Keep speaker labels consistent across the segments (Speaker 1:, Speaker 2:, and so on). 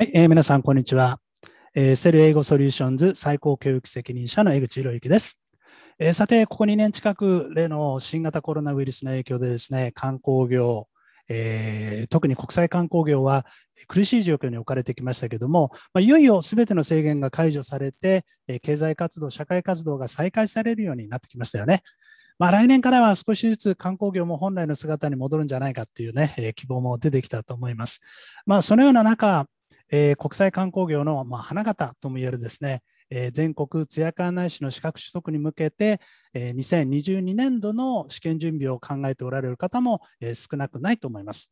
Speaker 1: はい、えー、皆さん、こんにちは、えー、セル英語ソリューションズ最高教育責任者の江口博之です。えー、さて、ここ2年近く、例の新型コロナウイルスの影響でですね、観光業、えー、特に国際観光業は苦しい状況に置かれてきましたけども、まあ、いよいよすべての制限が解除されて、え経済活動、社会活動が再開されるようになってきましたよね。まあ、来年からは少しずつ観光業も本来の姿に戻るんじゃないかっていうね、え希望も出てきたと思います。まあ、そのような中、えー、国際観光業の、まあ、花形ともいえるですね、えー、全国ツヤ館内市の資格取得に向けて、えー、2022年度の試験準備を考えておられる方も、えー、少なくないと思います。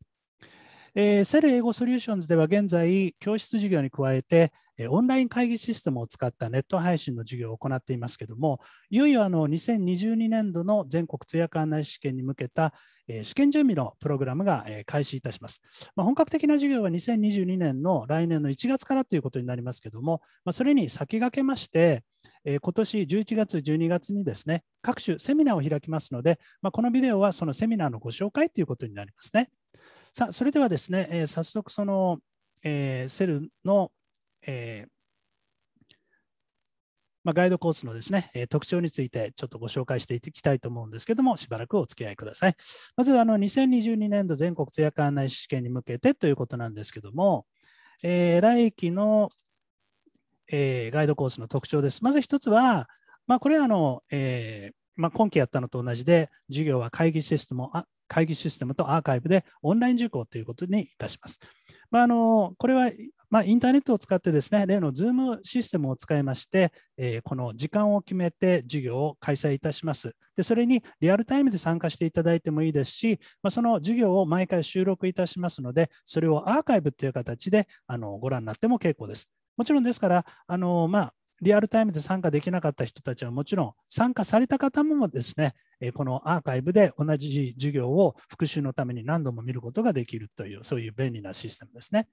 Speaker 1: えー、セル英語ソリューションズでは現在、教室事業に加えて、オンライン会議システムを使ったネット配信の授業を行っていますけれども、いよいよあの2022年度の全国通訳案内試験に向けた試験準備のプログラムが開始いたします。まあ、本格的な授業は2022年の来年の1月からということになりますけれども、まあ、それに先駆けまして、今年11月、12月にですね、各種セミナーを開きますので、まあ、このビデオはそのセミナーのご紹介ということになりますね。さあ、それではですね、早速その、えセルのえー、まあ、ガイドコースのですね、え特徴についてちょっとご紹介していきたいと思うんですけども、しばらくお付き合いください。まず、あの2022年度全国通訳案内試験に向けてということなんですけども、えー、来期の、えー、ガイドコースの特徴です。まず1つは、まあ、これはあの、えー、まあ、今期やったのと同じで、授業は会議システム会議システムとアーカイブでオンライン受講ということにいたします。まあ、あのこれはまあ、インターネットを使ってですね、例の Zoom システムを使いまして、えー、この時間を決めて授業を開催いたします。で、それにリアルタイムで参加していただいてもいいですし、まあ、その授業を毎回収録いたしますので、それをアーカイブという形であのご覧になっても結構です。もちろんですから、あのまあ、リアルタイムで参加できなかった人たちはもちろん、参加された方もですね、このアーカイブで同じ授業を復習のために何度も見ることができるという、そういう便利なシステムですね。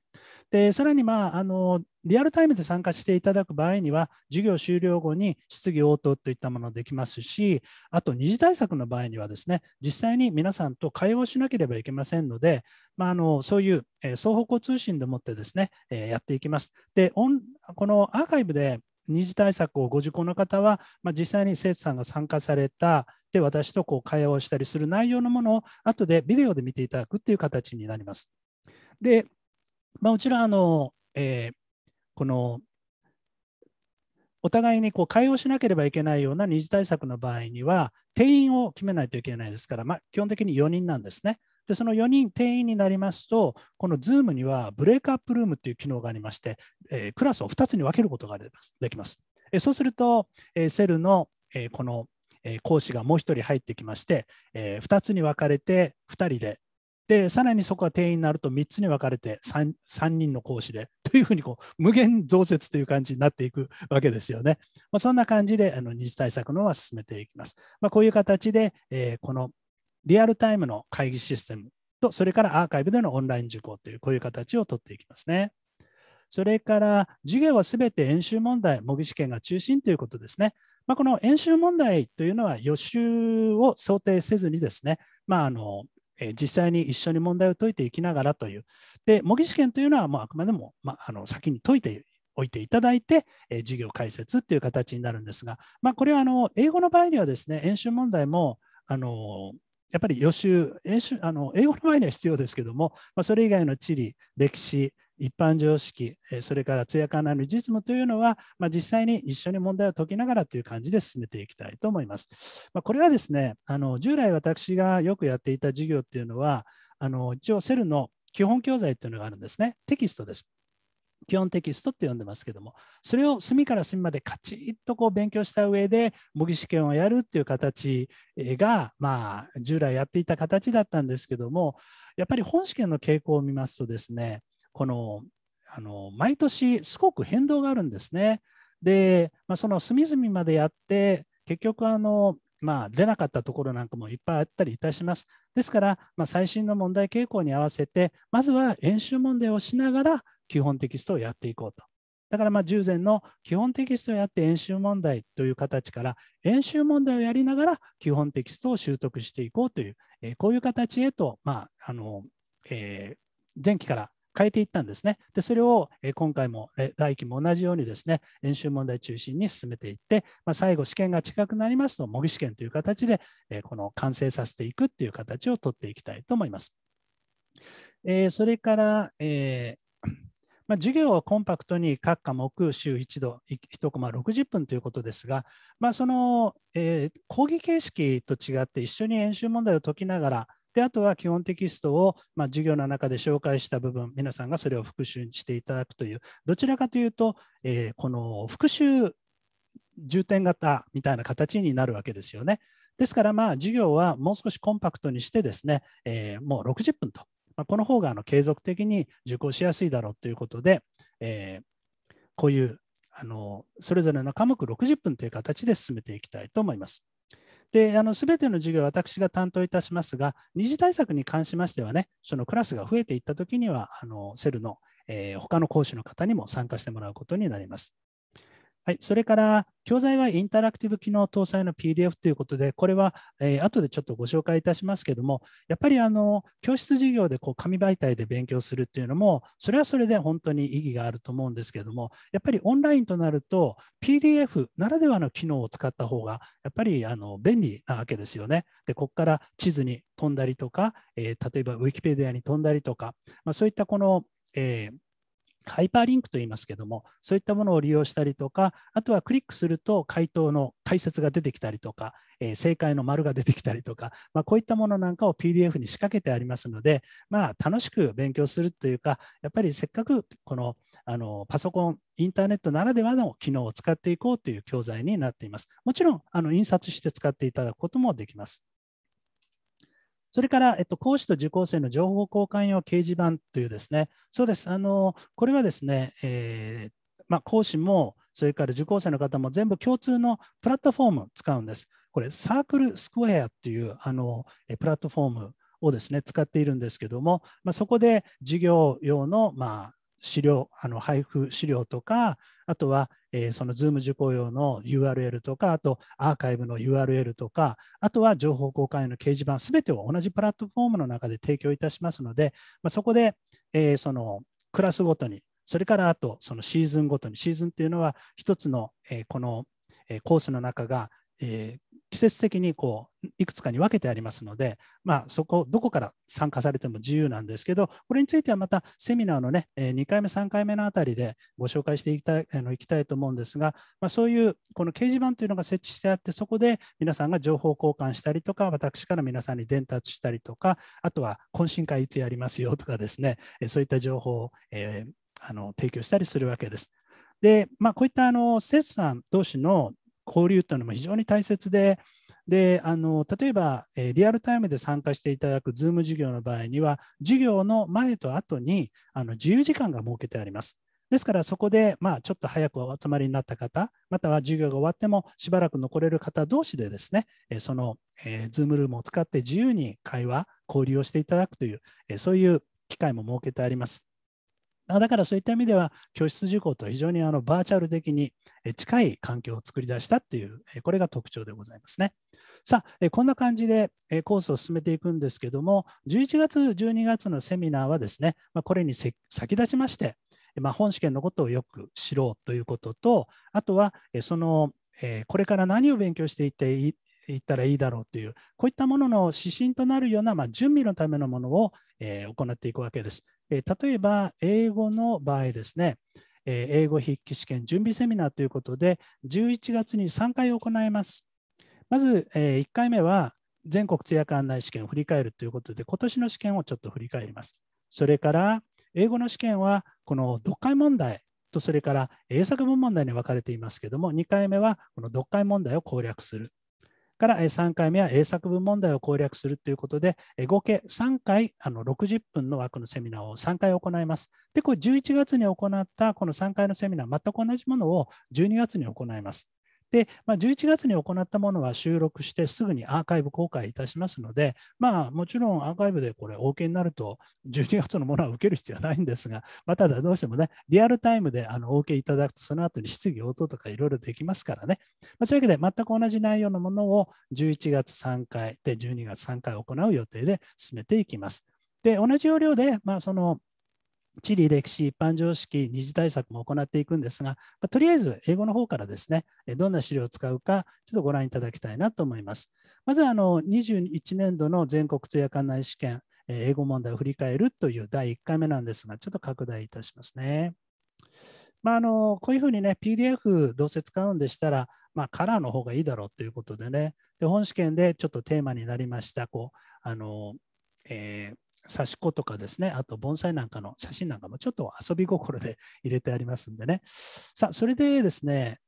Speaker 1: で、さらに、まあ、あの、リアルタイムで参加していただく場合には、授業終了後に質疑応答といったものできますし、あと二次対策の場合にはですね、実際に皆さんと会話をしなければいけませんので、まあ、あのそういう双方向通信でもってですね、やっていきます。で、このアーカイブで二次対策をご受講の方は、まあ、実際に生徒さんが参加されたで私とこう会話をしたりする内容のものを後でビデオで見ていただくっていう形になります。で、まあ、もちろんあの、えー、このお互いにこう会話しなければいけないような二次対策の場合には定員を決めないといけないですから、まあ、基本的に4人なんですね。で、その4人定員になりますと、この Zoom にはブレイクアップルームという機能がありまして、えー、クラスを2つに分けることができます。えー、そうすると、えー、セルの、えー、この、えー、講師がもう1人入ってきまして、えー、2つに分かれて2人で、で、さらにそこが定員になると3つに分かれて 3, 3人の講師で というふうにこう無限増設という感じになっていくわけですよね。まあ、そんな感じであの二次対策のは進めていきます。まあ、こういう形で、えー、このリアルタイムの会議システムと、それからアーカイブでのオンライン受講という、こういう形をとっていきますね。それから、授業はすべて演習問題、模擬試験が中心ということですね。まあ、この演習問題というのは予習を想定せずにですね、まあ、あの実際に一緒に問題を解いていきながらという。で、模擬試験というのはもうあくまでも、まあ、あの先に解いておいていただいて、え授業解説という形になるんですが、まあ、これはあの英語の場合にはですね、演習問題もあのやっぱり予習、英習あの英語の前には必要ですけども、まあ、それ以外の地理、歴史、一般常識、それから通訳案内の実務というのは、まあ、実際に一緒に問題を解きながらという感じで進めていきたいと思います。まあ、これはですねあの、従来私がよくやっていた授業っていうのは、あの一応セルの基本教材っていうのがあるんですね。テキストです。基本テキストって呼んでますけども、それを隅から隅までカチッとこう勉強した上で模擬試験をやるっていう形が、まあ、従来やっていた形だったんですけども、やっぱり本試験の傾向を見ますとですね、このあの毎年すごく変動があるんですね。で、まあ、その隅々までやって、結局あの、まあ、出なかったところなんかもいっぱいあったりいたします。ですから、まあ、最新の問題傾向に合わせて、まずは演習問題をしながら、基本テキストをやっていこうと。だからまあ従前の基本テキストをやって演習問題という形から演習問題をやりながら基本テキストを習得していこうという、えこういう形へと、まあのえ前期から変えていったんですね。で、それを今回も来期も同じようにですね、演習問題中心に進めていって、まあ、最後試験が近くなりますと、模擬試験という形で、この完成させていくっていう形をとっていきたいと思います。えー、それから、えー、まあ、授業はコンパクトに各科目週1度1コマ60分ということですが、まあ、その、えー、講義形式と違って一緒に演習問題を解きながらであとは基本テキストを、まあ、授業の中で紹介した部分皆さんがそれを復習していただくというどちらかというと、えー、この復習重点型みたいな形になるわけですよね。ですから、まあ、授業はもう少しコンパクトにしてですね、えー、もう60分とまあ、この方があの継続的に受講しやすいだろうということで、えー、こういうあのそれぞれの科目60分という形で進めていきたいと思います。すべての授業は私が担当いたしますが、二次対策に関しましてはね、そのクラスが増えていったときには、あのセルの、えー、他の講師の方にも参加してもらうことになります。はい、それから教材はインタラクティブ機能搭載の PDF ということで、これは、えー、後でちょっとご紹介いたしますけども、やっぱりあの教室授業でこう紙媒体で勉強するっていうのも、それはそれで本当に意義があると思うんですけども、やっぱりオンラインとなると、PDF ならではの機能を使った方が、やっぱりあの便利なわけですよね。で、ここから地図に飛んだりとか、えー、例えばウィキペディアに飛んだりとか、まあ、そういったこの、えーハイパーリンクと言いますけども、そういったものを利用したりとか、あとはクリックすると回答の解説が出てきたりとか、えー、正解の丸が出てきたりとか、まあ、こういったものなんかを PDF に仕掛けてありますので、まあ、楽しく勉強するというか、やっぱりせっかくこのあのパソコン、インターネットならではの機能を使っていこうという教材になっています。もちろん、あの印刷して使っていただくこともできます。それから、えっと、講師と受講生の情報交換用掲示板というですね、そうです、あのこれはですね、えー、まあ、講師も、それから受講生の方も全部共通のプラットフォーム使うんです。これ、サークルスクエアっていうあのプラットフォームをですね、使っているんですけども、まあ、そこで授業用の、まあ、資料、あの配布資料とか、あとは、えー、その Zoom 受講用の URL とか、あとアーカイブの URL とか、あとは情報公開の掲示板、すべてを同じプラットフォームの中で提供いたしますので、まあ、そこで、えー、そのクラスごとに、それからあとそのシーズンごとに、シーズンっていうのは一つの、えー、この、えコースの中が、えー、季節的にこういくつかに分けてありますので、まあ、そこどこから参加されても自由なんですけどこれについてはまたセミナーの、ね、2回目3回目のあたりでご紹介していきたいあのいきたいと思うんですが、まあ、そういうこの掲示板というのが設置してあってそこで皆さんが情報交換したりとか私から皆さんに伝達したりとかあとは懇親会いつやりますよとかですねそういった情報を、えー、あの提供したりするわけです。でまあ、こういったあの施設さん同士の交流というのも非常に大切で、であの例えば、えー、リアルタイムで参加していただく Zoom 授業の場合には、授業の前と後にあの自由時間が設けてあります。ですから、そこで、まあ、ちょっと早くお集まりになった方、または授業が終わってもしばらく残れる方同士でですね、えー、その、えー、Zoom ルームを使って自由に会話、交流をしていただくという、えそういう機会も設けてあります。だからそういった意味では、教室事項と非常にあのバーチャル的に近い環境を作り出したという、これが特徴でございますね。さあ、こんな感じでコースを進めていくんですけども、11月、12月のセミナーはですね、これに先立ちまして、まあ、本試験のことをよく知ろうということと、あとはそのこれから何を勉強していっていったらいいだろうという、こういったものの指針となるような、まあ、準備のためのものを、えー、行っていくわけです。えー、例えば、英語の場合ですね、えー、英語筆記試験準備セミナーということで、11月に3回行います。まず、え1回目は、全国通訳案内試験を振り返るということで、今年の試験をちょっと振り返ります。それから、英語の試験は、この読解問題と、それから英作文問題に分かれていますけれども、2回目は、この読解問題を攻略する。から3回目は英作文問題を攻略するということで、合計3回、あの60分の枠のセミナーを3回行います。で、これ11月に行ったこの3回のセミナー、全く同じものを12月に行います。で、まあ、11月に行ったものは収録してすぐにアーカイブ公開いたしますので、まあ、もちろんアーカイブでこれ、OK になると、12月のものは受ける必要はないんですが、まあ、ただどうしてもね、リアルタイムであの OK いただくと、その後に質疑応答とかいろいろできますからね。まあ、そういうわけで、全く同じ内容のものを11月3回で12月3回行う予定で進めていきます。で、同じ要領で、まあ、その、地理、歴史、一般常識、二次対策も行っていくんですが、まあ、とりあえず英語の方からですね、どんな資料を使うか、ちょっとご覧いただきたいなと思います。まずはあの21年度の全国通訳案内試験、英語問題を振り返るという第1回目なんですが、ちょっと拡大いたしますね。まあ、あのこういうふうにね、PDF どうせ使うんでしたら、まあ、カラーの方がいいだろうということでね、で本試験でちょっとテーマになりました、こうあのえー刺し子とかですね、あと盆栽なんかの写真なんかもちょっと遊び心で 入れてありますんでね。さあ、それでですね、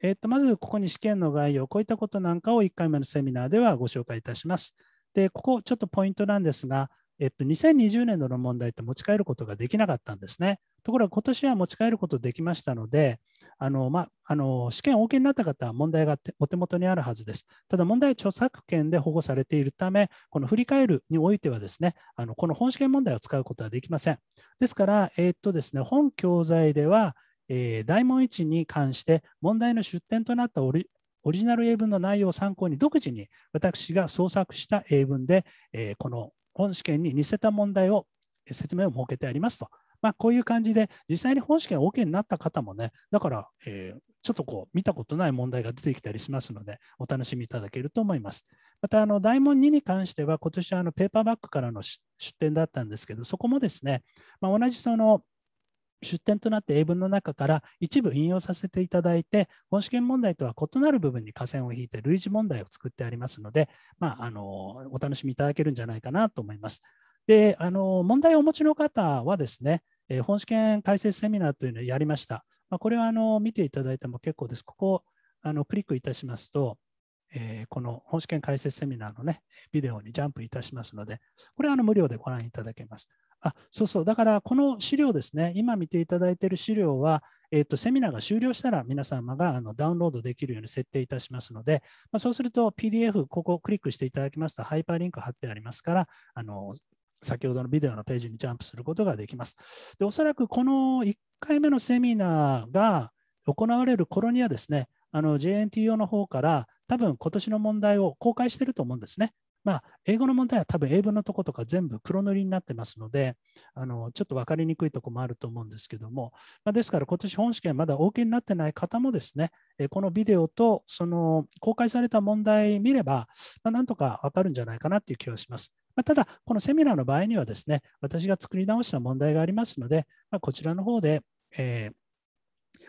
Speaker 1: えっとまずここに試験の概要、こういったことなんかを1回目のセミナーではご紹介いたします。で、ここちょっとポイントなんですが、えっと、2020年度の問題って持ち帰ることができなかったんですね。ところが今年は持ち帰ることできましたので、あのまあの試験をお受けになった方は問題がお手元にあるはずです。ただ問題は著作権で保護されているため、この振り返るにおいてはですね、あのこの本試験問題を使うことはできません。ですから、えっとですね、本教材では、えー、大問1に関して問題の出典となったオリオリジナル英文の内容を参考に独自に私が創作した英文で、えー、この本試験に似せた問題を説明を設けてありますと。まあ、こういう感じで、実際に本試験 OK になった方もね、だから、えー、ちょっとこう、見たことない問題が出てきたりしますので、お楽しみいただけると思います。また、あの、大問2に関しては、今年はあのペーパーバックからの出展だったんですけど、そこもですね、まあ、同じその、出典となって英文の中から一部引用させていただいて、本試験問題とは異なる部分に下線を引いて類似問題を作ってありますので、まあ、あのお楽しみいただけるんじゃないかなと思います。で、あの問題をお持ちの方はですね、え本試験解説セミナーというのをやりました。まあ、これはあの見ていただいても結構です。ここあのクリックいたしますと、えー、この本試験解説セミナーのね、ビデオにジャンプいたしますので、これはあの無料でご覧いただけます。あそうそう、だからこの資料ですね、今見ていただいている資料は、えっと、セミナーが終了したら皆様があのダウンロードできるように設定いたしますので、まあ、そうすると PDF、ここをクリックしていただきますと、ハイパーリンク貼ってありますから、あの先ほどのビデオのページにジャンプすることができます。でおそらくこの1回目のセミナーが行われる頃にはですね、JNTO の方から多分今年の問題を公開してると思うんですね。まあ、英語の問題は多分英文のとことか全部黒塗りになってますので、あのちょっと分かりにくいとこもあると思うんですけども、まあ、ですから今年本試験まだ OK になってない方もですね、このビデオとその公開された問題見れば、まあ、なんとか分かるんじゃないかなという気はします。まあ、ただ、このセミナーの場合にはですね、私が作り直した問題がありますので、まあ、こちらの方で、えー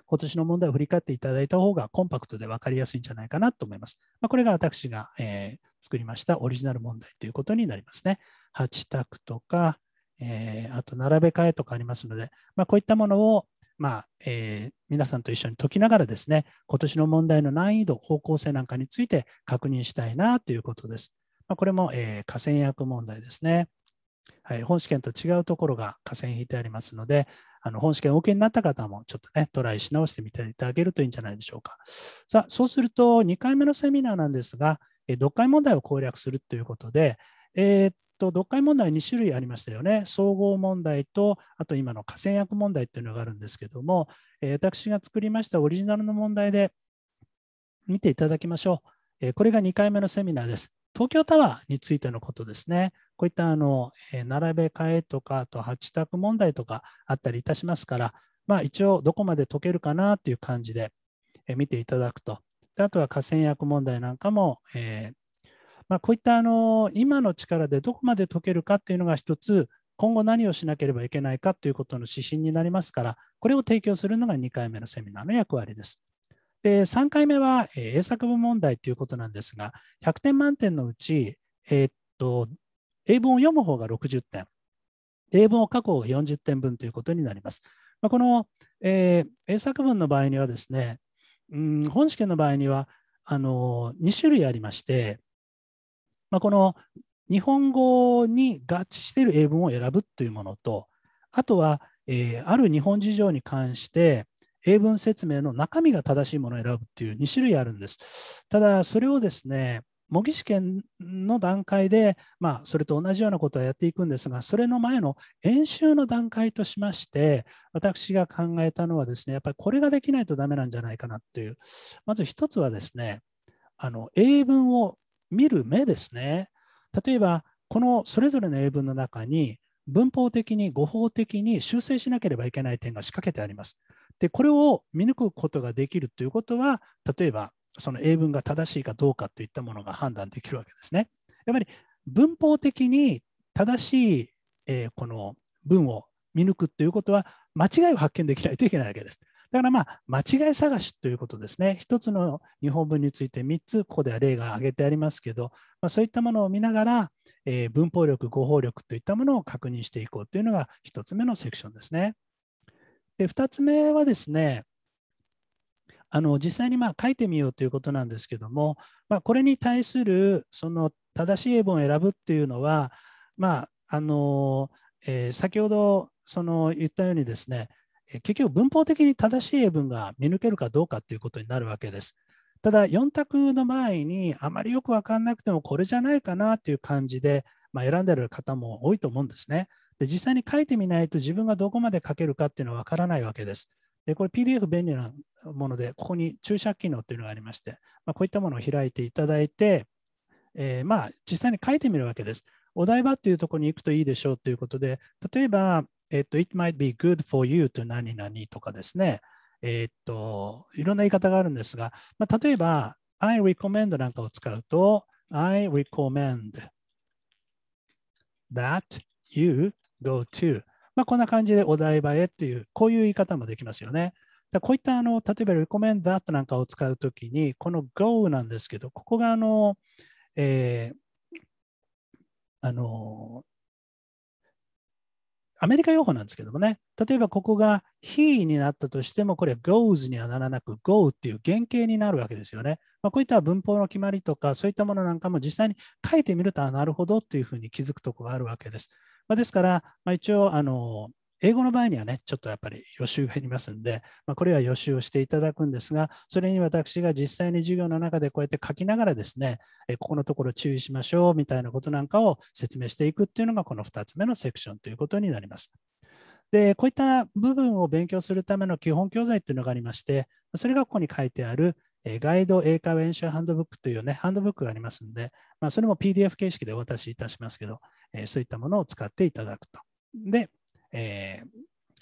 Speaker 1: 今年の問題を振り返っていただいた方がコンパクトで分かりやすいんじゃないかなと思います。まあ、これが私が、えー、作りましたオリジナル問題ということになりますね。8択とか、えー、あと並べ替えとかありますので、まあ、こういったものをまあえー、皆さんと一緒に解きながらですね、今年の問題の難易度、方向性なんかについて確認したいなということです。まあ、これも、えー、河川薬問題ですね、はい。本試験と違うところが河川引いてありますので、あの本試験お受けになった方もちょっとね、トライし直してみていただけるといいんじゃないでしょうか。さあ、そうすると2回目のセミナーなんですが、読解問題を攻略するということで、えー、っと、読解問題2種類ありましたよね。総合問題と、あと今の河川役問題っていうのがあるんですけども、え私が作りましたオリジナルの問題で見ていただきましょう。えこれが2回目のセミナーです。東京タワーについてのことですね。こういったあの、並べ替えとか、あと8択問題とかあったりいたしますから、まあ、一応どこまで解けるかなという感じで、見ていただくと。であとは河川薬問題なんかも、えー、まあ、こういったあの今の力でどこまで解けるかというのが一つ、今後何をしなければいけないかということの指針になりますから、これを提供するのが2回目のセミナーの役割です。で3回目は、英作文問題ということなんですが、100点満点のうち、えー、っと英文を読む方が60点、英文を書く方が40点分ということになります。まあ、この、えー、英作文の場合にはですね、うん、本試験の場合にはあの2種類ありまして、まあ、この日本語に合致している英文を選ぶというものと、あとは、えー、ある日本事情に関して、英文説明の中身が正しいものを選ぶという2種類あるんです。ただ、それをですね、模擬試験の段階で、まあ、それと同じようなことをやっていくんですが、それの前の演習の段階としまして、私が考えたのはですね、やっぱりこれができないとダメなんじゃないかなという、まず一つはですね、あの英文を見る目ですね。例えば、このそれぞれの英文の中に、文法的に語法的に修正しなければいけない点が仕掛けてあります。で、これを見抜くことができるということは、例えばその英文が正しいかどうかといったものが判断できるわけですね。やっぱり文法的に正しい、えー、この文を見抜くということは間違いを発見できないといけないわけです。だからまあ間違い探しということですね。1つの日本文について3つ、ここでは例が挙げてありますけど、まあ、そういったものを見ながら、えー、文法力、語法力といったものを確認していこうというのが1つ目のセクションですね。で2つ目はですね、あの実際にまあ書いてみようということなんですけども、まあ、これに対するその正しい英文を選ぶっていうのは、まああのえー、先ほどその言ったようにですね結局文法的に正しい英文が見抜けるかどうかということになるわけです。ただ4択の前にあまりよく分かんなくてもこれじゃないかなという感じで、まあ、選んでる方も多いと思うんですね。で実際に書いてみないと自分がどこまで書けるかっていうのは分からないわけです。でこれ PDF 便利なもので、ここに注釈機能というのがありまして、まあ、こういったものを開いていただいて、えー、まあ実際に書いてみるわけです。お台場というところに行くといいでしょうということで、例えば、えっと、It might be good for you と何々とかですね、えっと、いろんな言い方があるんですが、まあ、例えば、I recommend なんかを使うと、I recommend that you go to まあ、こんな感じでお台場へっていう、こういう言い方もできますよね。だこういったあの例えば recommend that なんかを使うときに、この go なんですけど、ここがあの、えー、あの、アメリカ用語なんですけどもね、例えばここが he になったとしても、これは goes にはならなく go っていう原型になるわけですよね。まあ、こういった文法の決まりとか、そういったものなんかも実際に書いてみると、なるほどっていうふうに気づくところがあるわけです。まあ、ですから、まあ、一応、あの、英語の場合にはね、ちょっとやっぱり予習がいりますんで、まあ、これは予習をしていただくんですが、それに私が実際に授業の中でこうやって書きながらですね、えここのところ注意しましょうみたいなことなんかを説明していくっていうのが、この2つ目のセクションということになります。で、こういった部分を勉強するための基本教材っていうのがありまして、それがここに書いてあるガイド英会話演習ハンドブックというね、ハンドブックがありますんで、まあ、それも PDF 形式でお渡しいたしますけど、えそういったものを使っていただくと。で、え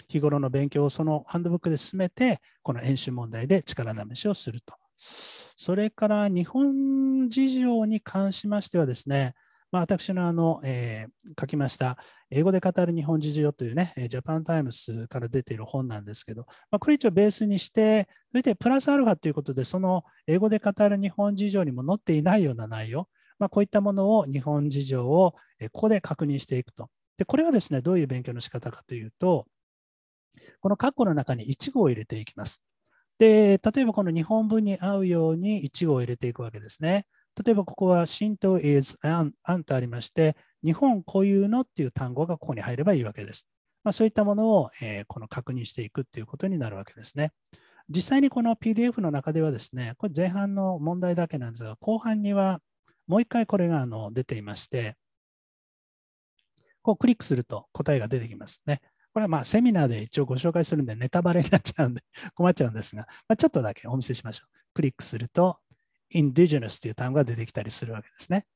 Speaker 1: 日頃の勉強をそのハンドブックで進めて、この演習問題で力試しをすると。それから日本事情に関しましてはですね、まあ、私のあの、えー、書きました、英語で語る日本事情というね、ジャパンタイムスから出ている本なんですけど、まあ、これ一応ベースにして、それでプラスアルファということで、その英語で語る日本事情にも載っていないような内容、まあ、こういったものを日本事情をここで確認していくと。でこれはですねどういう勉強の仕方かというとこの括弧の中に1号を入れていきます。で例えばこの日本文に合うように1号を入れていくわけですね。例えばここは浸透 is an, an とありまして日本固有のっていう単語がここに入ればいいわけです。まあ、そういったものを、えー、この確認していくっていうことになるわけですね。実際にこの PDF の中ではですね、これ前半の問題だけなんですが、後半にはもう一回これがあの出ていまして、こうクリックすると答えが出てきますね。これはまあセミナーで一応ご紹介するんでネタバレになっちゃうんで 困っちゃうんですが、まあ、ちょっとだけお見せしましょう。クリックすると、インディジェネスという単語が出てきたりするわけですね。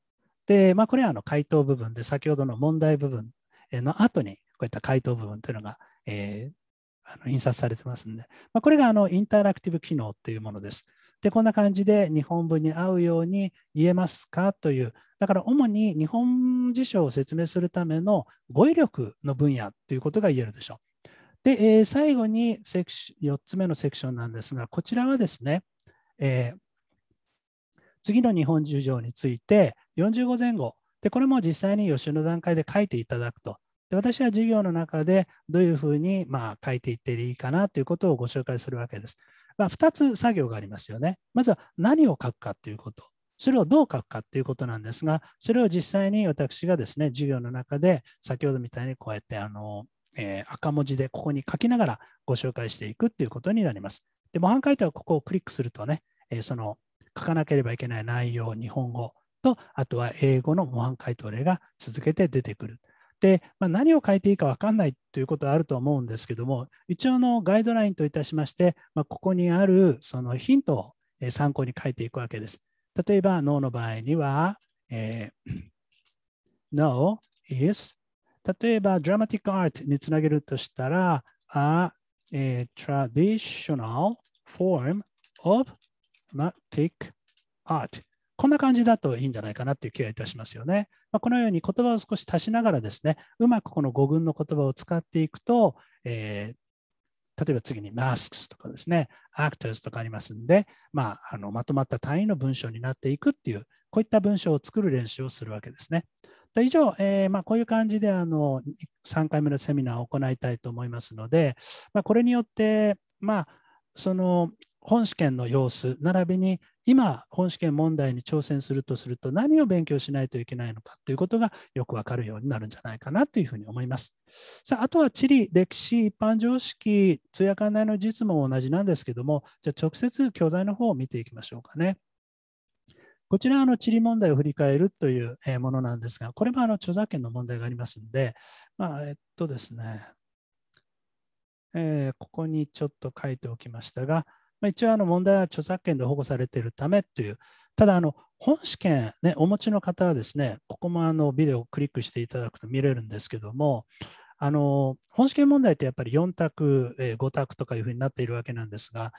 Speaker 1: で、まあ、これはあの回答部分で、先ほどの問題部分の後に、こういった回答部分というのが、えー、あの印刷されてますんで、まあ、これがあのインタラクティブ機能というものです。で、こんな感じで日本文に合うように言えますかという、だから主に日本辞書を説明するための語彙力の分野ということが言えるでしょう。で、えー、最後にセクシ4つ目のセクションなんですが、こちらはですね、えー、次の日本事情について45前後、でこれも実際に予習の段階で書いていただくと。で私は授業の中でどういうふうにまあ書いていっていいかなということをご紹介するわけです。まあ、2つ作業がありますよね。まずは何を書くかということ。それをどう書くかということなんですが、それを実際に私がですね、授業の中で、先ほどみたいにこうやってあの、えー、赤文字でここに書きながらご紹介していくということになります。で、模範解答はここをクリックするとね、えー、その書かなければいけない内容、日本語と、あとは英語の模範解答例が続けて出てくる。、まあ、何を変えていいか分かんないということはあると思うんですけども一応のガイドラインといたしまして、まあ、ここにあるそのヒントを参考に書いていくわけです。例えば NO の場合には、えー、No is 例えば Dramatic Art につなげるとしたら A、え Traditional Form of Dramatic Art こんな感じだといいんじゃないかなっていう気がいたしますよね。まあ、このように言葉を少し足しながらですね、うまくこの語群の言葉を使っていくと、えー、例えば次にマスクスとかですね、アクト o r とかありますんで、まあ、あのまとまった単位の文章になっていくっていう、こういった文章を作る練習をするわけですね。以上、えーまあ、こういう感じであの3回目のセミナーを行いたいと思いますので、まあ、これによって、まあ、その本試験の様子、並びに今、本試験問題に挑戦するとすると、何を勉強しないといけないのかということがよくわかるようになるんじゃないかなというふうに思います。さあ、あとは地理、歴史、一般常識、通訳館内の実務も同じなんですけども、じゃあ直接教材の方を見ていきましょうかね。こちらの地理問題を振り返るというものなんですが、これもあの著作権の問題がありますので、まあ、えっとですね、えー、ここにちょっと書いておきましたが、まあ、一応問題は著作権で保護されているためという、ただ本試験、ね、お持ちの方はですね、ここもあのビデオをクリックしていただくと見れるんですけども、あの本試験問題ってやっぱり4択、えー、5択とかいうふうになっているわけなんですが、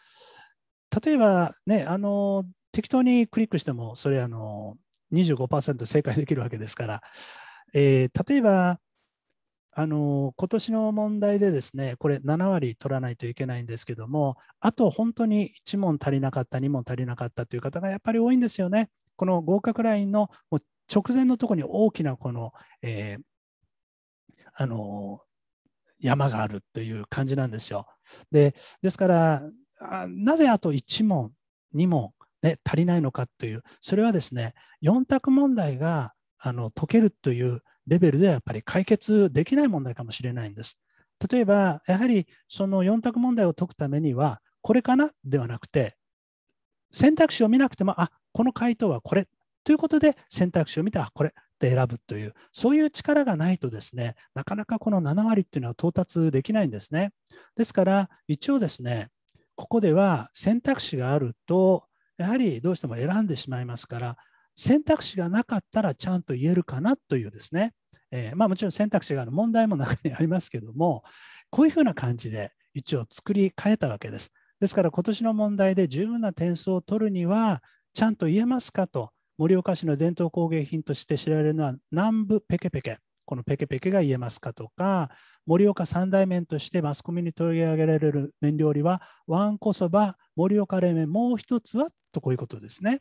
Speaker 1: 例えば、ね、あの適当にクリックしても、それあの25%正解できるわけですから、えー、例えばあの今年の問題でですね、これ7割取らないといけないんですけども、あと本当に1問足りなかった、2問足りなかったという方がやっぱり多いんですよね。この合格ラインの直前のところに大きなこの、えー、あの山があるという感じなんですよ。でですからなぜあと1問、2問、ね、足りないのかという、それはですね、4択問題があの解けるというレベルではやっぱり解決できない問題かもしれないんです。例えば、やはりその4択問題を解くためには、これかなではなくて、選択肢を見なくても、あこの回答はこれということで、選択肢を見て、あこれって選ぶという、そういう力がないとですね、なかなかこの7割っていうのは到達できないんですね。ですから、一応ですね、ここでは選択肢があると、やはりどうしても選んでしまいますから、選択肢がなかったらちゃんと言えるかなというですね、えー、まあ、もちろん選択肢がある問題も中にありますけども、こういうふうな感じで一応作り変えたわけです。ですから今年の問題で十分な点数を取るには、ちゃんと言えますかと、盛岡市の伝統工芸品として知られるのは南部ペケペケ、このペケペケが言えますかとか、盛岡三大麺としてマスコミに取り上げられる麺料理は、わんこそば、盛岡冷麺、もう一つはとこういうことですね。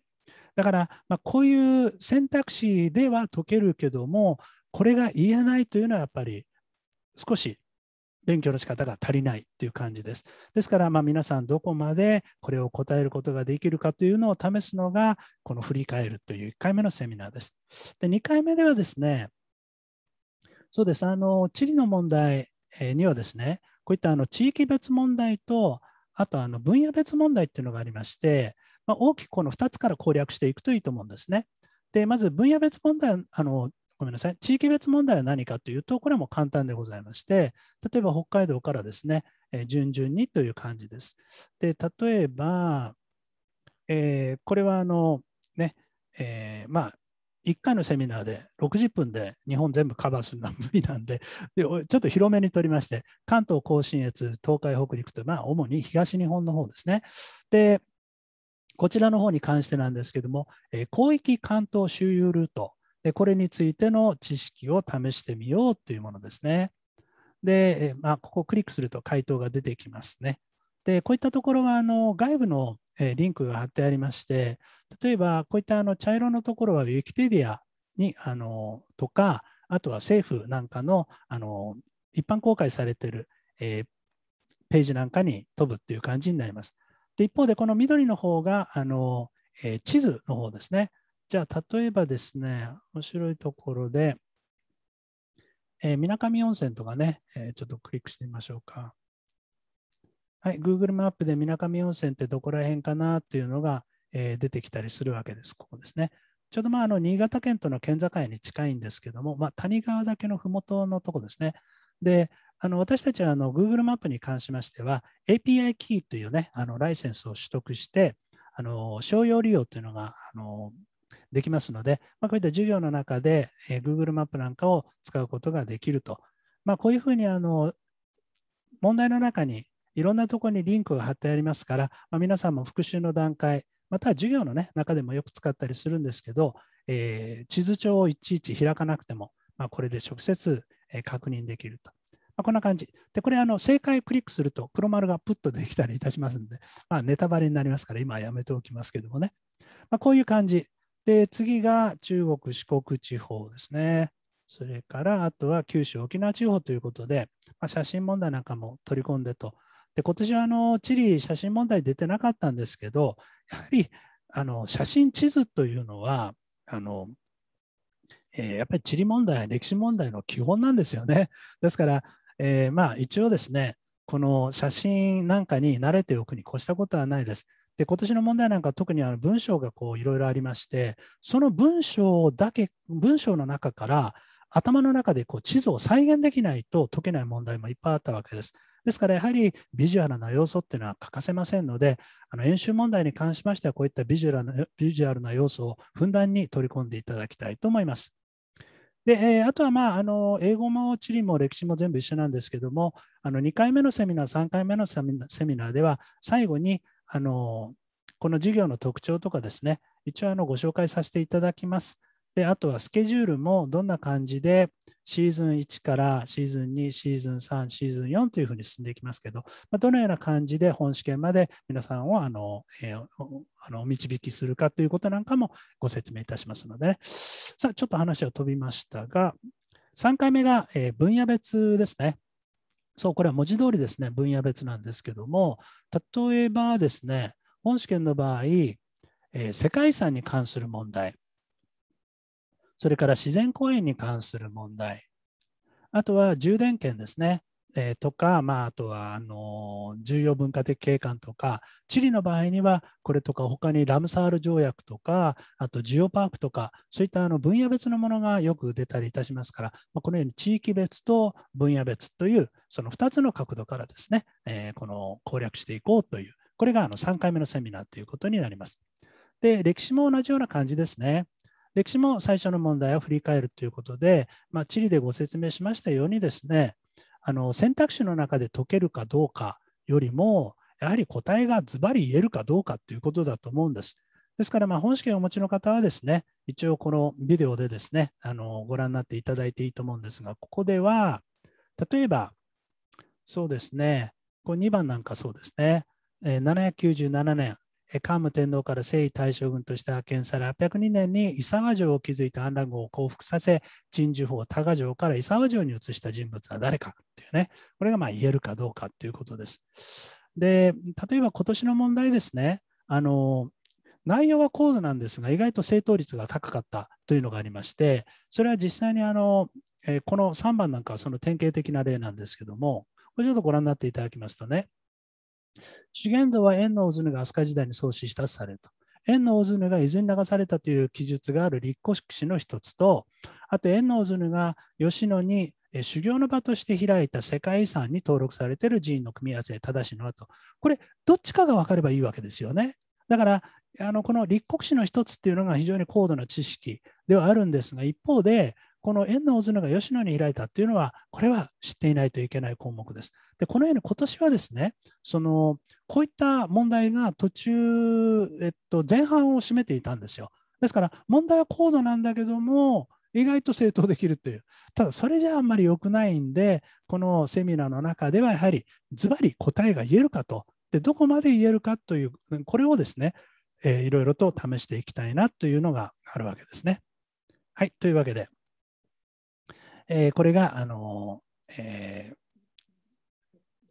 Speaker 1: だから、まあ、こういう選択肢では解けるけども、これが言えないというのはやっぱり少し勉強の仕方が足りないという感じです。ですから、ま皆さんどこまでこれを答えることができるかというのを試すのが、この振り返るという1回目のセミナーです。で、2回目ではですね、そうです、あの、地理の問題にはですね、こういったあの地域別問題と、あとあの分野別問題っていうのがありまして、まあ、大きくこの2つから攻略していくといいと思うんですね。でまず分野別問題あのごめんなさい地域別問題は何かというとこれも簡単でございまして例えば北海道からですね、えー、順々にという感じです。で例えば、えー、これはあのね、えー、まあ1回のセミナーで60分で日本全部カバーするのは無理なんでで、ちょっと広めにとりまして、関東甲信越、東海、北陸と、まあ、主に東日本の方ですね。で、こちらの方に関してなんですけども、え広域関東周遊ルートで、これについての知識を試してみようというものですね。で、まあ、ここをクリックすると回答が出てきますね。で、こういったところはあの外部のリンクが貼ってありまして、例えばこういったあの茶色のところは Wikipedia にあのとか、あとは政府なんかのあの一般公開されている、えー、ページなんかに飛ぶっていう感じになります。で一方でこの緑の方があの、えー、地図の方ですね。じゃあ例えばですね、面白いところで、えな水上温泉とかね、えー、ちょっとクリックしてみましょうか。はい、Google マップで水上温泉ってどこら辺かなっていうのが、えー、出てきたりするわけです。ここですね。ちょうどまああの新潟県との県境に近いんですけども、まあ、谷川岳のふもとのとこですね。で、あの私たちはあの Google マップに関しましては API キーという、ね、あのライセンスを取得してあの商用利用というのがあのできますので、まあ、こういった授業の中で、えー、Google マップなんかを使うことができると、まあ、こういうふうにあの問題の中にいろんなところにリンクが貼ってありますから、まあ、皆さんも復習の段階または授業の、ね、中でもよく使ったりするんですけど、えー、地図帳をいちいち開かなくても、まあ、これで直接確認できると。まあ、こんな感じ。で、これ、あの、正解クリックすると、黒丸がプッとできたりいたしますんで、まあ、ネタバレになりますから、今はやめておきますけどもね。まあ、こういう感じ。で、次が中国、四国地方ですね。それから、あとは九州、沖縄地方ということで、まあ、写真問題なんかも取り込んでと。で、今年は、あの、地理写真問題出てなかったんですけど、やはり、あの、写真地図というのは、あの、えやっぱり地理問題、歴史問題の基本なんですよね。ですから、えー、まあ一応ですね、この写真なんかに慣れておくに越したことはないです。で今年の問題なんか特にあの文章がこういろいろありましてその文章だけ文章の中から頭の中でこう地図を再現できないと解けない問題もいっぱいあったわけです。ですからやはりビジュアルな要素っていうのは欠かせませんのであの演習問題に関しましてはこういったビジュアルな要素をふんだんに取り込んでいただきたいと思います。で、えー、あとは、まあ、あの英語も地理も歴史も全部一緒なんですけども、あの2回目のセミナー、3回目のセミナーでは、最後にあのこの授業の特徴とかですね、一応あのご紹介させていただきます。で、あとはスケジュールもどんな感じでシーズン1からシーズン2、シーズン3、シーズン4というふうに進んでいきますけど、まあ、どのような感じで本試験まで皆さんをあの、えー、あの導きするかということなんかもご説明いたしますので、ね、さあ、ちょっと話は飛びましたが、3回目が、えー、分野別ですね。そう、これは文字通りですね、分野別なんですけども、例えばですね、本試験の場合、えー、世界遺産に関する問題、それから自然公園に関する問題、あとは充電権ですね、えー、とか、まあ、あとはあの重要文化的景観とか、チリの場合にはこれとか、他にラムサール条約とか、あとジオパークとか、そういったあの分野別のものがよく出たりいたしますから、まあ、このように地域別と分野別という、その2つの角度からですね、えー、この攻略していこうという、これがあの3回目のセミナーということになります。で、歴史も同じような感じですね。歴史も最初の問題を振り返るということで、まあ、地理でご説明しましたようにですねあの選択肢の中で解けるかどうかよりもやはり答えがズバリ言えるかどうかということだと思うんです。ですから、本試験をお持ちの方はですね、一応このビデオでですね、あのご覧になっていただいていいと思うんですが、ここでは、例えば、そうですね、これ2番なんかそうですね、797年、桓武天皇から征夷大将軍として派遣され802年に伊沢城を築いた安楽郷を降伏させ鎮守法多賀城から伊沢城に移した人物は誰かっていうねこれがまあ言えるかどうかっていうことです。で例えば今年の問題ですねあの内容は高度なんですが意外と正答率が高かったというのがありましてそれは実際にあの、えこの3番なんかはその典型的な例なんですけどもこれちょっとご覧になっていただきますとね主言道は円の大津が飛鳥時代に創始したとされると。円の大津が伊豆に流されたという記述がある立古式の一つと、あと円の大津が吉野に修行の場として開いた世界遺産に登録されている寺院の組み合わせ正しいのはと。これ、どっちかが分かればいいわけですよね。だから、あのこの立国史の一つっていうのが非常に高度な知識ではあるんですが、一方で、この円の綱が吉野に開いたというのは、これは知っていないといけない項目です。で、このように今年はですね、そのこういった問題が途中、えっと、前半を占めていたんですよ。ですから、問題は高度なんだけども、意外と正当できるという、ただそれじゃあんまり良くないんで、このセミナーの中ではやはりズバリ答えが言えるかと、でどこまで言えるかという、これをですね、えー、いろいろと試していきたいなというのがあるわけですね。はい、というわけで。えー、これが、あのえ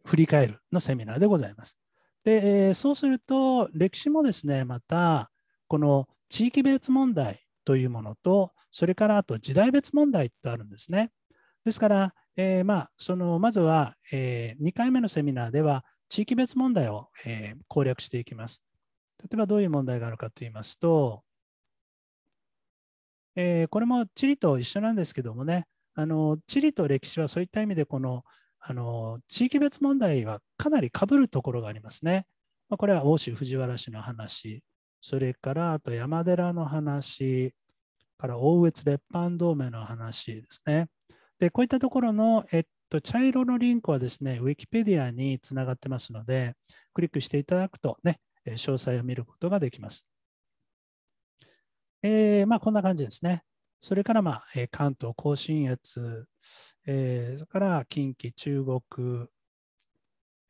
Speaker 1: 振り返るのセミナーでございます。で、えそうすると、歴史もですね、また、この地域別問題というものと、それからあと時代別問題とあるんですね。ですから、えー、まあ、そのまずは、えー、2回目のセミナーでは地域別問題を、えー、攻略していきます。例えばどういう問題があるかと言いますと、えこれも地理と一緒なんですけどもね、あの地理と歴史はそういった意味でこのあの地域別問題はかなりかぶるところがありますね。まあ、これは欧州藤原氏の話、それからあと山寺の話、から大越列藩同盟の話ですね。で、こういったところの、えっと、茶色のリンクはですね、ウィキペディアにつながってますので、クリックしていただくとね、詳細を見ることができます。えー、まあ、こんな感じですね。それから、まあ、関東甲信越、えー、それから近畿、中国、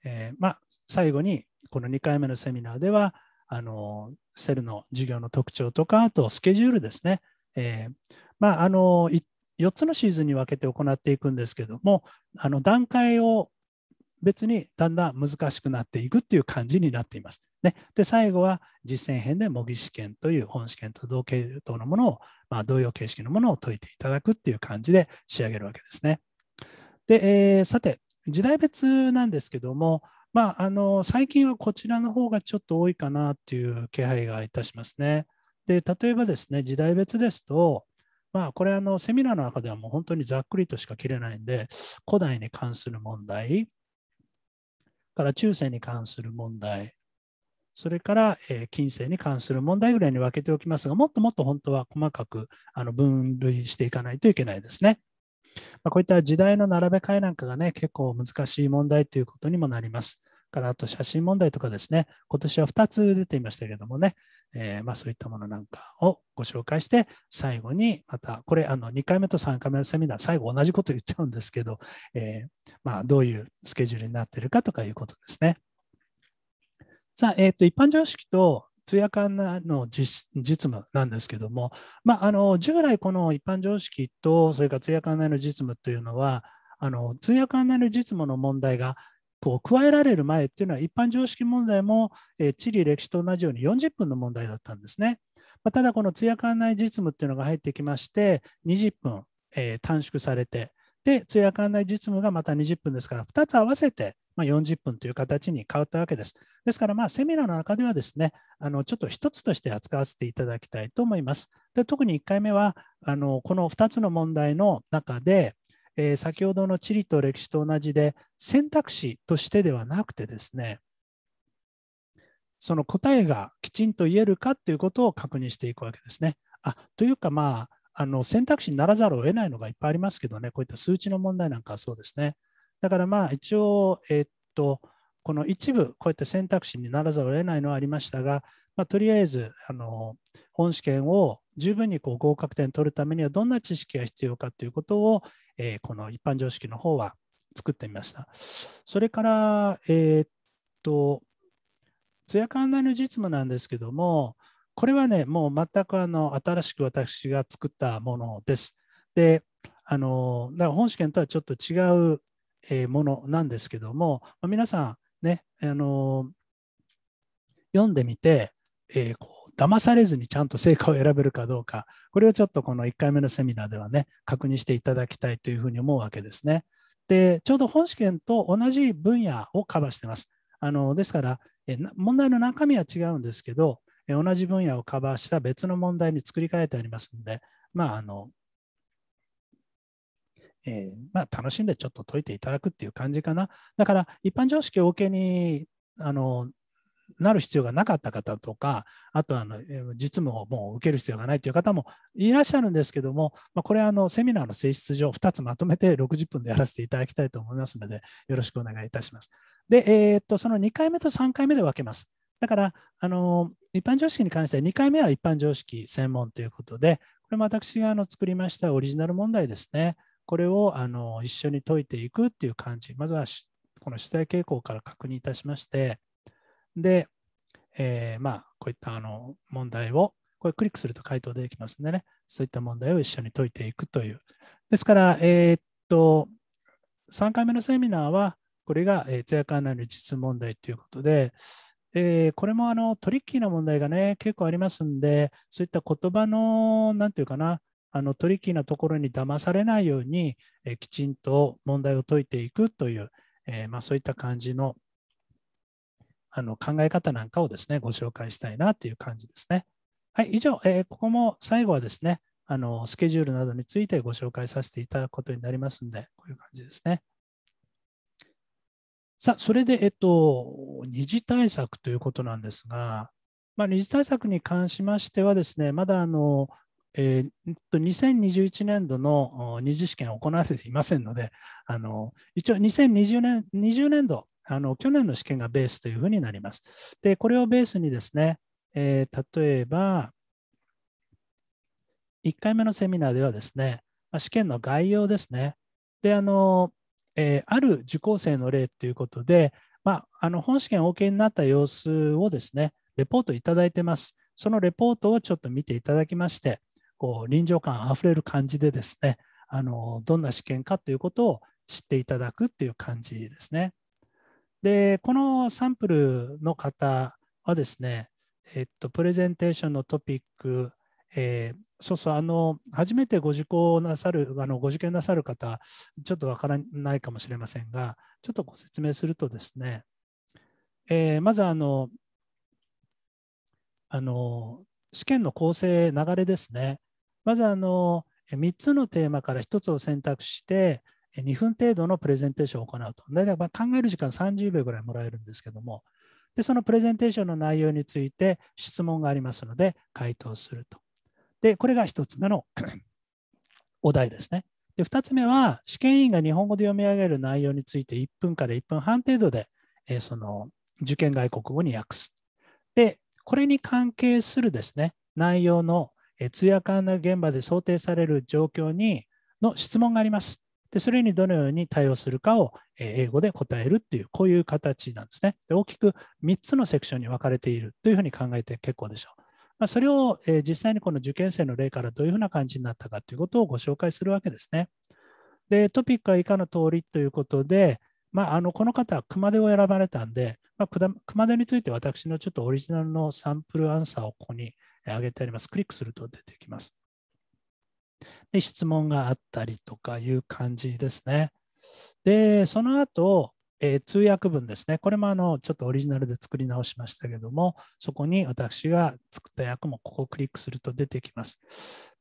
Speaker 1: えー、まあ、最後にこの2回目のセミナーでは、あのセルの授業の特徴とか、あとスケジュールですね。えー、まあ、あの4つのシーズンに分けて行っていくんですけども、あの段階を別にだんだん難しくなっていくっていう感じになっています。ね、で最後は実践編で模擬試験という本試験と同系統のものを、まあ、同様形式のものを解いていただくっていう感じで仕上げるわけですね。で、えー、さて時代別なんですけども、まあ、あの最近はこちらの方がちょっと多いかなっていう気配がいたしますね。で例えばですね時代別ですと、まあ、これあのセミナーの中ではもう本当にざっくりとしか切れないんで古代に関する問題から中世に関する問題、それから、え近世に関する問題ぐらいに分けておきますが、もっともっと本当は細かくあの分類していかないといけないですね。まこういった時代の並べ替えなんかがね、結構難しい問題ということにもなります。からあと写真問題とかですね、今年は2つ出ていましたけどもね、えー、まあそういったものなんかをご紹介して、最後にまた、これあの2回目と3回目のセミナー、最後同じこと言っちゃうんですけど、えー、まあどういうスケジュールになってるかとかいうことですね。さあ、えっ、ー、と、一般常識と通訳案内の実務なんですけども、まあ、あの従来この一般常識とそれから通訳案内の実務というのはあの通訳案内の実務の問題がを加えられる前っていうのは一般常識問題も、えー、地理歴史と同じように40分の問題だったんですね。まあ、ただこの通訳案内実務っていうのが入ってきまして20分、えー、短縮されてで通訳案内実務がまた20分ですから2つ合わせて、まあ、40分という形に変わったわけです。ですからまあセミナーの中ではですねあのちょっと1つとして扱わせていただきたいと思います。で特に1回目はあのこの2つの問題の中でえー、先ほどの地理と歴史と同じで選択肢としてではなくてですねその答えがきちんと言えるかということを確認していくわけですね。あというかまああの選択肢にならざるを得ないのがいっぱいありますけどねこういった数値の問題なんかはそうですね。だからまあ一応、えー、っとこの一部こういった選択肢にならざるを得ないのはありましたが、まあ、とりあえずあの本試験を十分にこう合格点取るためにはどんな知識が必要かということを、えー、この一般常識の方は作ってみました。それから、えー、っと、通夜案内の実務なんですけども、これはね、もう全くあの新しく私が作ったものです。で、あのだから本試験とはちょっと違う、えものなんですけども、ま皆さんね、あの読んでみて、えー、こう騙されずにちゃんと成果を選べるかどうか、これをちょっとこの1回目のセミナーではね、確認していただきたいというふうに思うわけですね。で、ちょうど本試験と同じ分野をカバーしてます。あのですから、え問題の中身は違うんですけど、同じ分野をカバーした別の問題に作り変えてありますので、まああのえー、まあ、楽しんでちょっと解いていただくっていう感じかな。だから一般常識を受けにあのなる必要がなかった方とか、あとあの実務をもう受ける必要がないという方もいらっしゃるんですけども、まあ、これあのセミナーの性質上、2つまとめて60分でやらせていただきたいと思いますので、よろしくお願いいたします。で、えー、っとその2回目と3回目で分けます。だから、あの一般常識に関しては2回目は一般常識専門ということで、これも私があの作りましたオリジナル問題ですね。これをあの一緒に解いていくっていう感じ。まずはこの主体傾向から確認いたしまして、で、えー、まあ、こういったあの問題を、これクリックすると回答できますんでね、そういった問題を一緒に解いていくという。ですから、えー、っと、3回目のセミナーは、これが、えー、通訳案内の実問題ということで、えー、これもあのトリッキーな問題がね、結構ありますんで、そういった言葉の、なんていうかな、あのトリッキーなところに騙されないように、えー、きちんと問題を解いていくという、えーまあ、そういった感じのあの考え方なんかをですね、ご紹介したいなという感じですね。はい、以上、えー、ここも最後はですね、あのスケジュールなどについてご紹介させていただくことになりますので、こういう感じですね。さあ、それで、えっと、二次対策ということなんですが、まあ、二次対策に関しましてはですね、まだあの、えー、2021年度の二次試験を行われていませんので、あの一応2020年 ,20 年度あの去年の試験がベースというふうになります。で、これをベースにですね、えー、例えば、1回目のセミナーではですね、ま試験の概要ですね。で、あの、えー、ある受講生の例ということで、まあ、あの本試験 OK になった様子をですね、レポートいただいてます。そのレポートをちょっと見ていただきまして、こう臨場感あふれる感じでですね、あのどんな試験かということを知っていただくっていう感じですね。で、このサンプルの方はですね、えっと、プレゼンテーションのトピック、えー、そうそう、あの、初めてご受講なさる、あの、ご受験なさる方、ちょっとわからないかもしれませんが、ちょっとご説明するとですね、えー、まずあの、あの、試験の構成、流れですね。まずあの、3つのテーマから1つを選択して、2分程度のプレゼンテーションを行うと。だいたい考える時間30秒ぐらいもらえるんですけども、でそのプレゼンテーションの内容について質問がありますので、回答すると。で、これが1つ目の お題ですね。で、2つ目は、試験委員が日本語で読み上げる内容について1分から1分半程度で、えその受験外国語に訳す。で、これに関係するですね、内容の通訳案内現場で想定される状況にの質問があります。で、それにどのように対応するかを英語で答えるっていう、こういう形なんですね。で大きく3つのセクションに分かれているというふうに考えて結構でしょう。まあ、それを実際にこの受験生の例からどういうふうな感じになったかということをご紹介するわけですね。で、トピックは以下の通りということで、まあ、あのこの方は熊手を選ばれたんで、まあ、熊手について私のちょっとオリジナルのサンプルアンサーをここに挙げてあります。クリックすると出てきます。で質問があったりとかいう感じですね。で、その後、えー、通訳文ですね。これもあのちょっとオリジナルで作り直しましたけども、そこに私が作った訳もここをクリックすると出てきます。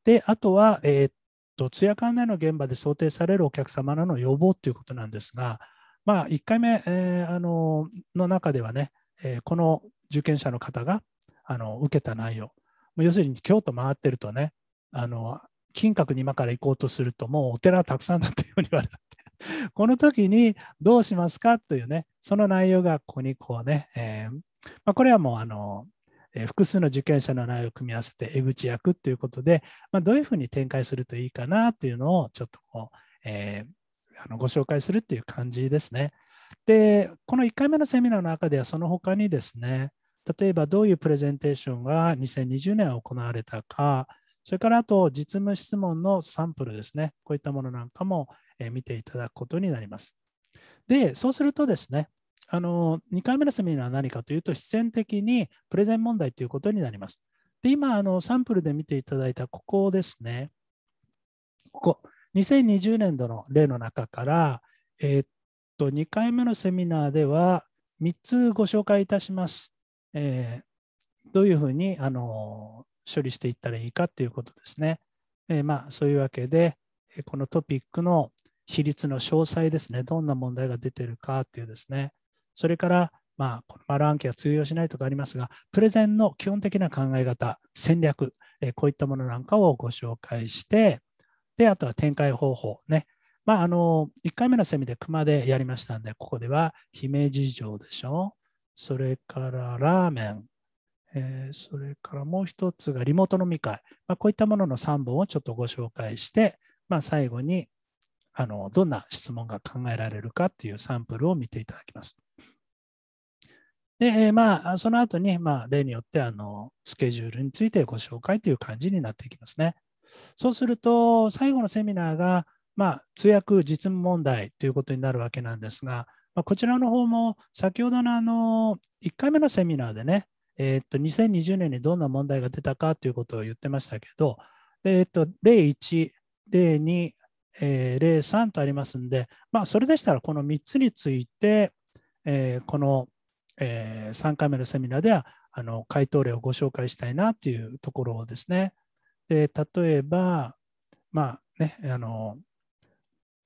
Speaker 1: で、あとは、えー、っと通訳案内の現場で想定されるお客様らの要望ということなんですが、まあ、1回目、えー、あのの中ではね、えこの受験者の方があの受けた内容、要するに京都回ってるとね、あの金閣に今から行こうとすると、もうお寺はたくさんだったように言われたって。この時にどうしますかというね、その内容がここにこうね、えー、まあ、これはもうあの、えー、複数の受験者の内容を組み合わせて江口役ということで、まあ、どういうふうに展開するといいかなというのをちょっとこう、えー、あのご紹介するという感じですね。で、この1回目のセミナーの中ではその他にですね、例えばどういうプレゼンテーションが2020年行われたか、それからあと実務質問のサンプルですね。こういったものなんかも見ていただくことになります。で、そうするとですね、あの2回目のセミナーは何かというと、必然的にプレゼン問題ということになります。で、今、あのサンプルで見ていただいたここですね。ここ、2020年度の例の中から、えー、っと、2回目のセミナーでは3つご紹介いたします。えー、どういうふうにあの処理していったらいいかっていうことですね。えー、まあ、そういうわけで、このトピックの比率の詳細ですね、どんな問題が出てるかっていうですね、それから、まあ、この丸暗記は通用しないとかありますが、プレゼンの基本的な考え方、戦略、えー、こういったものなんかをご紹介して、で、あとは展開方法ね。まあ、あの、1回目のセミで熊でやりましたんで、ここでは姫路城でしょ。それからラーメン、えー、それからもう一つがリモート飲み会、まあ、こういったものの3本をちょっとご紹介して、まあ、最後にあのどんな質問が考えられるかっていうサンプルを見ていただきます。で、まあ、その後に、まあ、例によってあのスケジュールについてご紹介という感じになっていきますね。そうすると、最後のセミナーが、まあ、通訳実務問題ということになるわけなんですが、まあ、こちらの方も先ほどのあの1回目のセミナーでね、えっと、2020年にどんな問題が出たかということを言ってましたけど、えっと、例1例2えー、3とありますんで、まあ、それでしたらこの3つについて、えー、この、えー、3回目のセミナーではあの回答例をご紹介したいなというところですね。で例えば、まあね、あの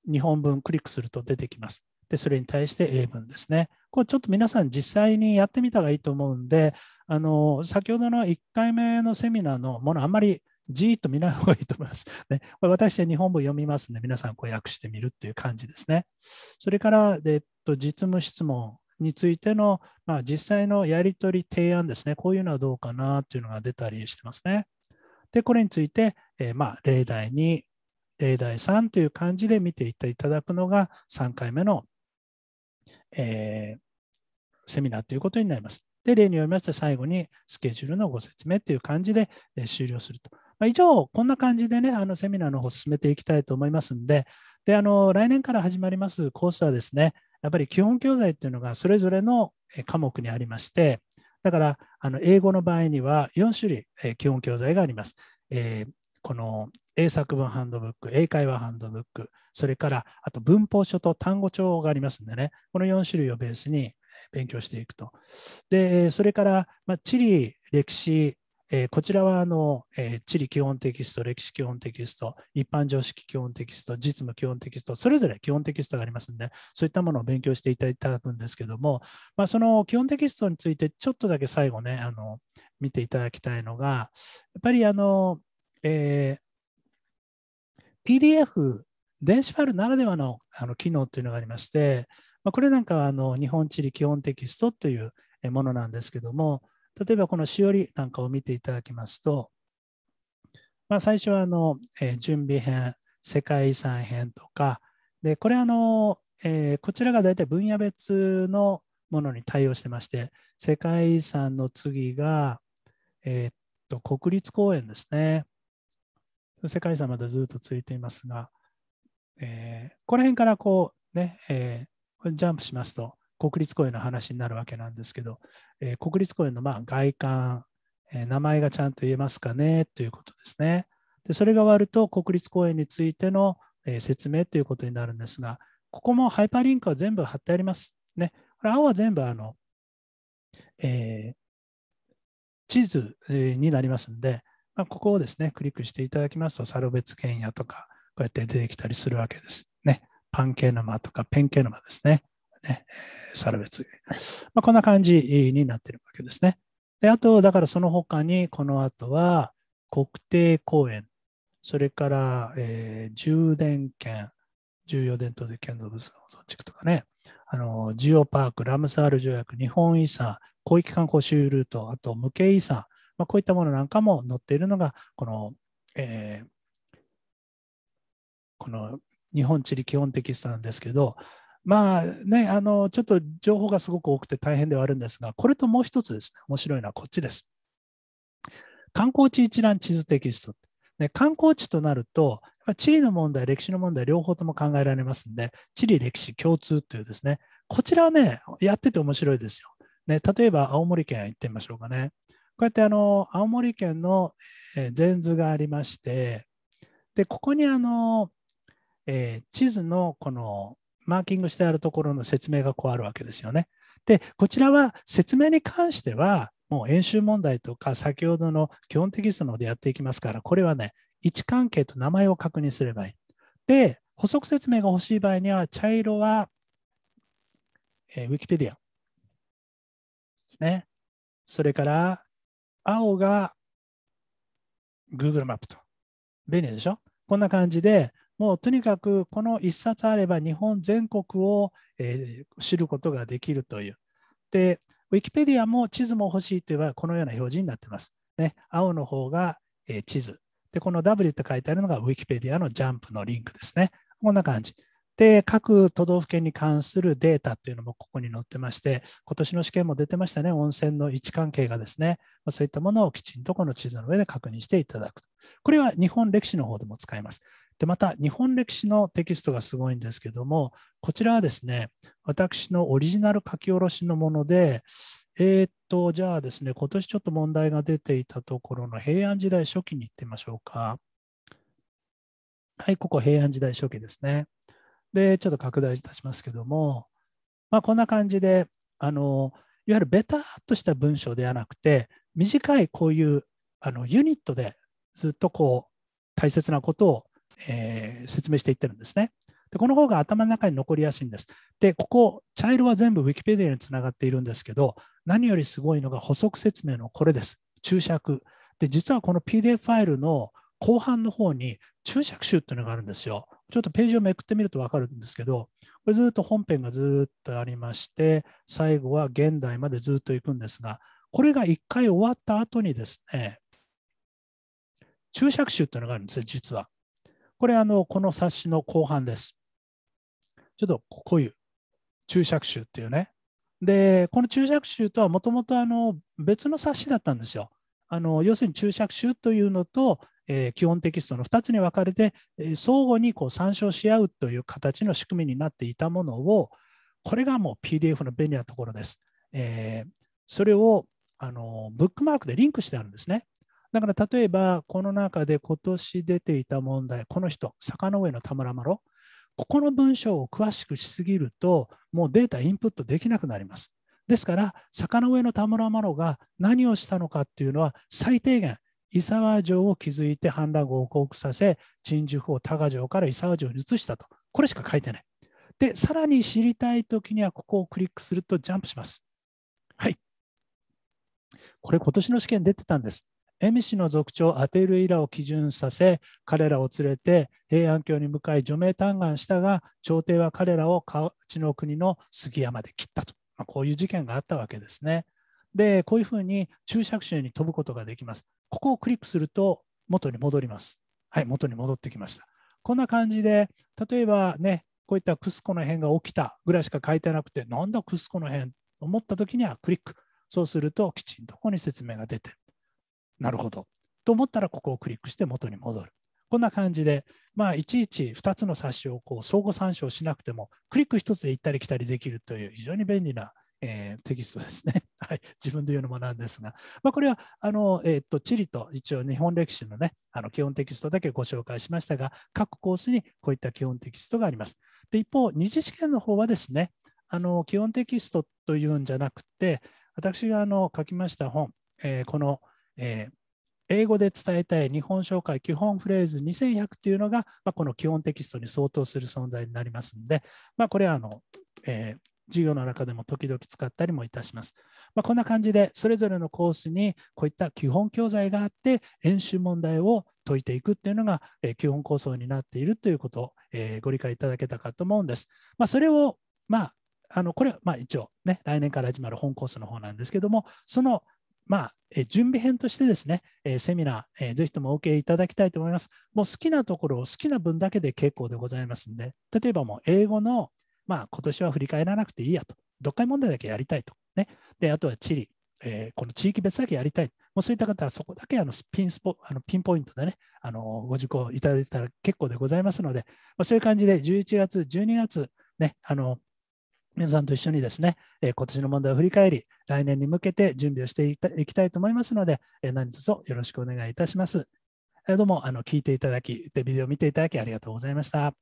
Speaker 1: 日本文クリックすると出てきます。でそれに対して英文ですね。これちょっと皆さん実際にやってみた方がいいと思うんで、あの先ほどの1回目のセミナーのものあんまりじーっと見ない方がいいと思います。ね、これ私は日本語読みますので、皆さんこう訳してみるっていう感じですね。それから、えっと、実務質問についての、まあ、実際のやり取り提案ですね。こういうのはどうかなというのが出たりしてますね。で、これについて、えー、まあ、例題2、例題3という感じで見ていていただくのが3回目の、えー、セミナーということになります。で、例によりまして最後にスケジュールのご説明という感じで終了すると。まあ、以上、こんな感じでね、あのセミナーの方進めていきたいと思いますんで、で、あの、来年から始まりますコースはですね、やっぱり基本教材っていうのがそれぞれの科目にありまして、だから、あの英語の場合には4種類、基本教材があります。えー、この英作文ハンドブック、英会話ハンドブック、それからあと文法書と単語帳がありますんでね、この4種類をベースに勉強していくと。で、それから、まあ、地理、歴史、えー、こちらはあの、えー、地理基本テキスト、歴史基本テキスト、一般常識基本テキスト、実務基本テキスト、それぞれ基本テキストがありますので、そういったものを勉強していただくんですけども、まあ、その基本テキストについてちょっとだけ最後ね、あの見ていただきたいのが、やっぱりあの、えー、PDF、電子ファイルならではのあの機能というのがありまして、まあ、これなんかはあの日本地理基本テキストというものなんですけども、例えばこのしおりなんかを見ていただきますと、まあ、最初はあの、え準備編、世界遺産編とか、でこれあの、えこちらが大体分野別のものに対応してまして、世界遺産の次が、えっと国立公園ですね。世界遺産まだずっと続いていますが、えー、この辺からこうね、えー、これジャンプしますと、国立公園の話になるわけなんですけど、えー、国立公園のま外観、えー、名前がちゃんと言えますかねということですね。でそれが終わると、国立公園についての、えー、説明ということになるんですが、ここもハイパーリンクは全部貼ってあります。ね、これ青は全部あの、え地図になりますんで、まあ、ここをですね、クリックしていただきますと、サロベツ県やとか、こうやって出てきたりするわけです。パン系沼とかペン系沼ですね。ねサルベツ。まあ、こんな感じになっているわけですね。で、あと、だからその他に、この後は、国定公園、それから、えー、充電圏、重要伝統的建造物の造地区とかね、あの、ジオパーク、ラムサール条約、日本遺産、広域観光周遊ルート、あと無形遺産、まあ、こういったものなんかも載っているのが、この、えー、この日本地理基本テキストなんですけど、まあね、あのちょっと情報がすごく多くて大変ではあるんですが、これともう一つですね、面白いのはこっちです。観光地一覧地図テキスト。ね、観光地となると、地理の問題、歴史の問題、両方とも考えられますんで、地理、歴史共通というですね、こちらはね、やってて面白いですよ。ね、例えば青森県行ってみましょうかね。こうやってあの青森県の全図がありまして、でここにあのえー、地図のこのマーキングしてあるところの説明がこうあるわけですよね。で、こちらは説明に関しては、もう演習問題とか先ほどの基本テキストのでやっていきますから、これはね、位置関係と名前を確認すればいい。で、補足説明が欲しい場合には、茶色は、えー、Wikipedia ですね。それから、青が Google マップと。便利でしょこんな感じで、もうとにかくこの1冊あれば日本全国を、えー、知ることができるという。で、ウィキペディアも地図も欲しいといえばこのような表示になってます。ね、青の方が、えー、地図。で、この W って書いてあるのがウィキペディアのジャンプのリンクですね。こんな感じ。で、各都道府県に関するデータというのもここに載ってまして、今年の試験も出てましたね、温泉の位置関係がですね、そういったものをきちんとこの地図の上で確認していただく。これは日本歴史の方でも使えます。で、また日本歴史のテキストがすごいんですけども、こちらはですね、私のオリジナル書き下ろしのもので、えー、っと、じゃあですね、今年ちょっと問題が出ていたところの平安時代初期に行ってみましょうか。はい、ここ平安時代初期ですね。で、ちょっと拡大いたしますけども、まあ、こんな感じで、あの、いわゆるベターっとした文章ではなくて、短いこういうあのユニットでずっとこう大切なことをえー、説明していってるんですね。でこの方が頭の中に残りやすいんです。で、ここ、茶色は全部 Wikipedia につながっているんですけど、何よりすごいのが補足説明のこれです。注釈。で、実はこの PDF ファイルの後半の方に注釈集っていうのがあるんですよ。ちょっとページをめくってみると分かるんですけど、これずっと本編がずっとありまして、最後は現代までずっと行くんですが、これが1回終わった後にですね、注釈集っていうのがあるんですよ、実は。これあの、この冊子の後半です。ちょっとこういう注釈集っていうね。で、この注釈集とはもともと別の冊子だったんですよ。あの要するに注釈集というのと、えー、基本テキストの2つに分かれて、えー、相互にこう参照し合うという形の仕組みになっていたものを、これがもう PDF の便利なところです。えー、それをあのブックマークでリンクしてあるんですね。だから例えば、この中で今年出ていた問題、この人、坂上の田村麻呂、ここの文章を詳しくしすぎると、もうデータインプットできなくなります。ですから、坂上の田村麻呂が何をしたのかっていうのは、最低限、伊沢城を築いて反乱を報告させ、陳寿法多賀城から伊沢城に移したと、これしか書いてない。で、さらに知りたいときには、ここをクリックするとジャンプします。はい。これ、今年の試験出てたんです。エミ氏の族長アテルイラを基準させ彼らを連れて平安京に向かい除名嘆願したが朝廷は彼らを地の国の杉山で切ったと、まあ、こういう事件があったわけですね。でこういうふうに注釈集に飛ぶことができます。ここをクリックすると元に戻ります。はい、元に戻ってきました。こんな感じで、例えばね、こういったクスコの辺が起きたぐらいしか書いてなくて、なんだクスコの辺と思った時にはクリック。そうすると、きちんとここに説明が出てる。なるほど。と思ったら、ここをクリックして元に戻る。こんな感じで、まあ、いちいち2つの冊子をこう相互参照しなくても、クリック1つで行ったり来たりできるという非常に便利な、えー、テキストですね。はい、自分で言うのもなんですが、まあ、これはあの、えー、っと地理と一応日本歴史の,、ね、あの基本テキストだけご紹介しましたが、各コースにこういった基本テキストがあります。で一方、二次試験の方はですね、あの基本テキストというんじゃなくて、私があの書きました本、えー、この「えー、英語で伝えたい日本紹介基本フレーズ2100というのが、まあ、この基本テキストに相当する存在になりますので、まあ、これはあの、えー授業の中でも時々使ったりもいたします。まあ、こんな感じで、それぞれのコースにこういった基本教材があって、演習問題を解いていくというのが、基本構想になっているということを、ご理解いただけたかと思うんです。まあ、それを、まあ、あのこれはまあ一応、ね、来年から始まる本コースの方なんですけども、そのまあ、準備編としてですね、セミナー、ぜひともお受けいただきたいと思います。もう好きなところを好きな分だけで結構でございますので、例えばもう英語の、まあ、今年は振り返らなくていいやと、読解問題だけやりたいと、ね、であとは地理、えー、この地域別だけやりたい、もうそういった方はそこだけあのスピンスポあのピンポイントでね、あのご受講いただいたら結構でございますので、まあ、そういう感じで11月、12月、ね、あの皆さんと一緒にですね、え今年の問題を振り返り、来年に向けて準備をしていきたいと思いますので、え何卒よろしくお願いいたします。えどうもあの聞いていただきビデオを見ていただきありがとうございました。